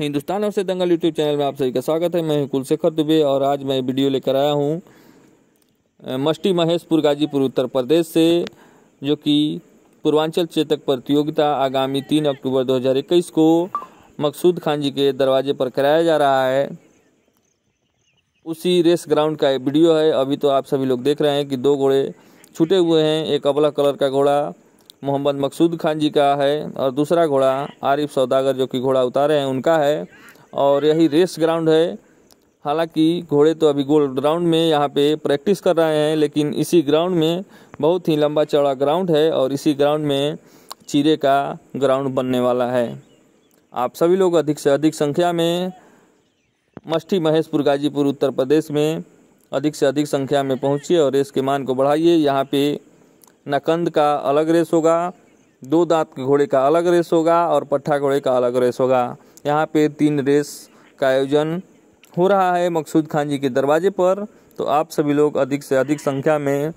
हिंदुस्तान और से दंगल YouTube channel में आप सभी का स्वागत है मैं कुलशेखर दुबे और आज मैं वीडियो लेकर आया हूँ मष्टी महेशपुर गाजीपुर उत्तर प्रदेश से जो कि पूर्वांचल चेतक प्रतियोगिता आगामी तीन अक्टूबर 2021 को मकसूद खान जी के दरवाजे पर कराया जा रहा है उसी रेस ग्राउंड का वीडियो है अभी तो आप सभी लोग देख रहे हैं कि दो घोड़े छूटे हुए हैं एक अबला कलर का घोड़ा मोहम्मद मकसूद खान जी का है और दूसरा घोड़ा आरिफ सौदागर जो कि घोड़ा उतारे हैं उनका है और यही रेस ग्राउंड है हालांकि घोड़े तो अभी गोल ग्राउंड में यहाँ पे प्रैक्टिस कर रहे हैं लेकिन इसी ग्राउंड में बहुत ही लंबा चौड़ा ग्राउंड है और इसी ग्राउंड में चीरे का ग्राउंड बनने वाला है आप सभी लोग अधिक से अधिक संख्या में मष्ठी महेशपुर गाजीपुर उत्तर प्रदेश में अधिक से अधिक संख्या में पहुँचिए और रेस के मान को बढ़ाइए यहाँ पर नकंद का अलग रेस होगा दो दांत के घोड़े का अलग रेस होगा और पट्ठा घोड़े का अलग रेस होगा यहाँ पे तीन रेस का आयोजन हो रहा है मकसूद खान जी के दरवाजे पर तो आप सभी लोग अधिक से अधिक संख्या में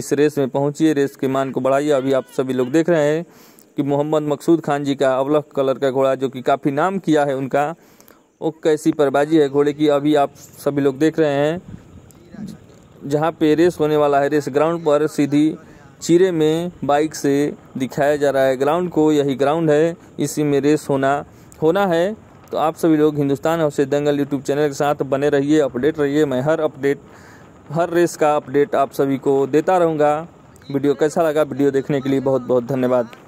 इस रेस में पहुँचिए रेस के मान को बढ़ाइए अभी आप सभी लोग देख रहे हैं कि मोहम्मद मकसूद खान जी का अवलख कलर का घोड़ा जो कि काफ़ी नाम किया है उनका वो कैसी परबाजी है घोड़े की अभी आप सभी लोग देख रहे हैं जहाँ पे रेस होने वाला है रेस ग्राउंड पर सीधी चीरे में बाइक से दिखाया जा रहा है ग्राउंड को यही ग्राउंड है इसी में रेस होना होना है तो आप सभी लोग हिंदुस्तान हौसे दंगल यूट्यूब चैनल के साथ बने रहिए अपडेट रहिए मैं हर अपडेट हर रेस का अपडेट आप सभी को देता रहूँगा वीडियो कैसा लगा वीडियो देखने के लिए बहुत बहुत धन्यवाद